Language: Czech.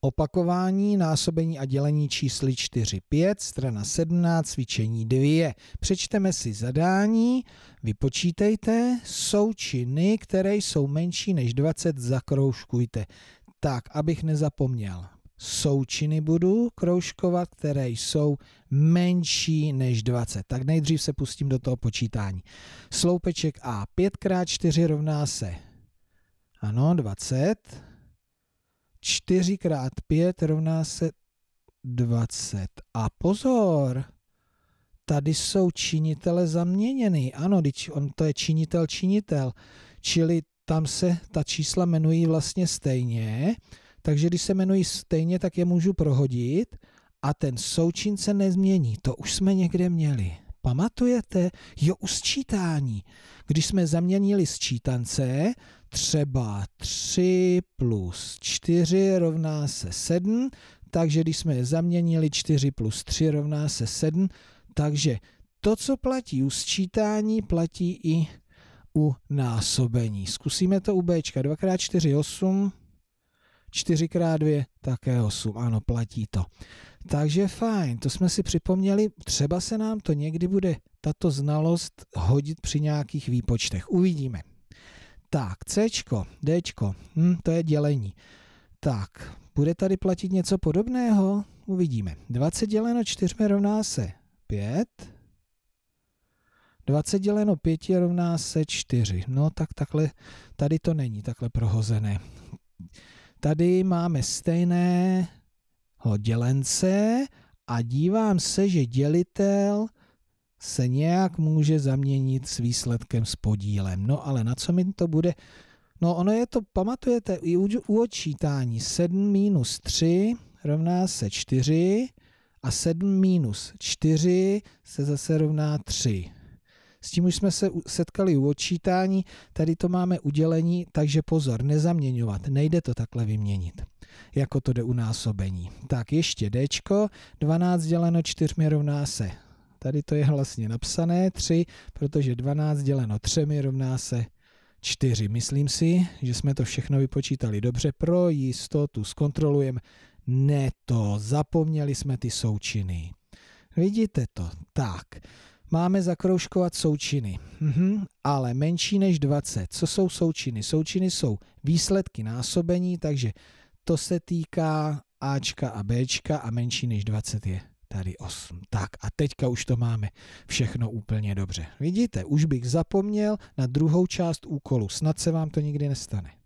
Opakování, násobení a dělení čísly 4, 5, strana 17, cvičení 2. Přečteme si zadání, vypočítejte, jsou činy, které jsou menší než 20, zakroužkujte. Tak, abych nezapomněl. Součiny budu kroužkovat, které jsou menší než 20. Tak nejdřív se pustím do toho počítání. Sloupeček A 5 x 4 rovná se ano, 20. 4 x 5 rovná se 20. A pozor, tady jsou činitele zaměněny. Ano, on to je činitel, činitel. Čili tam se ta čísla jmenují vlastně stejně, takže když se jmenují stejně, tak je můžu prohodit a ten součin se nezmění. To už jsme někde měli. Pamatujete? Jo, u sčítání. Když jsme zaměnili sčítance, třeba 3 plus 4 rovná se 7, takže když jsme zaměnili 4 plus 3 rovná se 7, takže to, co platí u sčítání, platí i u násobení. Zkusíme to u B. 2x4 8, 4x2 také 8, ano, platí to. Takže fajn, to jsme si připomněli, třeba se nám to někdy bude tato znalost hodit při nějakých výpočtech, uvidíme. Tak, C, D, hm, to je dělení. Tak, bude tady platit něco podobného? Uvidíme. 20 děleno 4 rovná se 5. 20 děleno 5 rovná se 4. No tak takhle, tady to není takhle prohozené. Tady máme stejného dělence a dívám se, že dělitel se nějak může zaměnit s výsledkem s podílem. No ale na co mi to bude? No ono je to, pamatujete, i u, u odčítání 7 minus 3 rovná se 4 a 7 minus 4 se zase rovná 3. S tím už jsme se setkali u odčítání, tady to máme udělení, takže pozor, nezaměňovat, nejde to takhle vyměnit, jako to jde u násobení. Tak ještě d, 12 děleno 4 rovná se, tady to je vlastně napsané 3, protože 12 děleno 3 rovná se 4. Myslím si, že jsme to všechno vypočítali dobře. Pro jistotu zkontrolujeme. Ne to, zapomněli jsme ty součiny. Vidíte to? Tak. Máme zakroužkovat součiny, mhm, ale menší než 20. Co jsou součiny? Součiny jsou výsledky násobení, takže to se týká Ačka a Bčka a menší než 20 je tady 8. Tak a teďka už to máme všechno úplně dobře. Vidíte, už bych zapomněl na druhou část úkolu. Snad se vám to nikdy nestane.